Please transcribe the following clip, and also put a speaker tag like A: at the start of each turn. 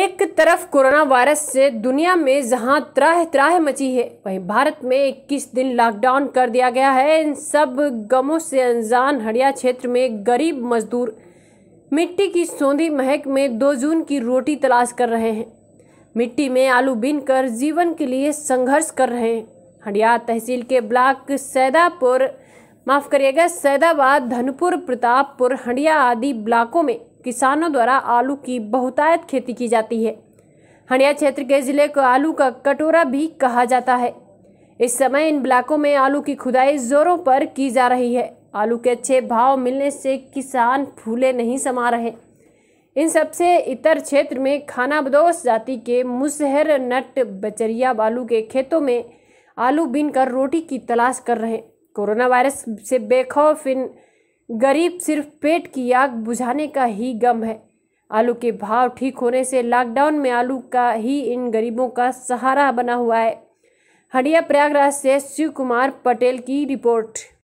A: एक तरफ corona virus से दुनिया में जहां त्राह त्राह मची है वहीं भारत में 21 दिन लॉकडाउन कर दिया गया है इन सब गमों से अनजान हड़िया क्षेत्र में गरीब मजदूर मिट्टी की सौंधी महक में दो जून की रोटी तलाश कर रहे हैं मिट्टी में आलू बीन कर जीवन के लिए संघर्ष कर रहे हैं हड़िया तहसील के ब्लॉक सैदापुर माफ़ करिएगा सैदाबाद धनपुर प्रतापपुर हंडिया आदि ब्लॉकों में किसानों द्वारा आलू की बहुतायत खेती की जाती है हंडिया क्षेत्र के ज़िले को आलू का कटोरा भी कहा जाता है इस समय इन ब्लॉकों में आलू की खुदाई ज़ोरों पर की जा रही है आलू के अच्छे भाव मिलने से किसान फूले नहीं समा रहे इन सबसे इतर क्षेत्र में खाना बदोश जाति के मुसहर नट बचरिया बालू के खेतों में आलू बीन कर रोटी की तलाश कर रहे कोरोना वायरस से बेखौफ इन गरीब सिर्फ पेट की आग बुझाने का ही गम है आलू के भाव ठीक होने से लॉकडाउन में आलू का ही इन गरीबों का सहारा बना हुआ है हडिया प्रयागराज से शिव कुमार पटेल की रिपोर्ट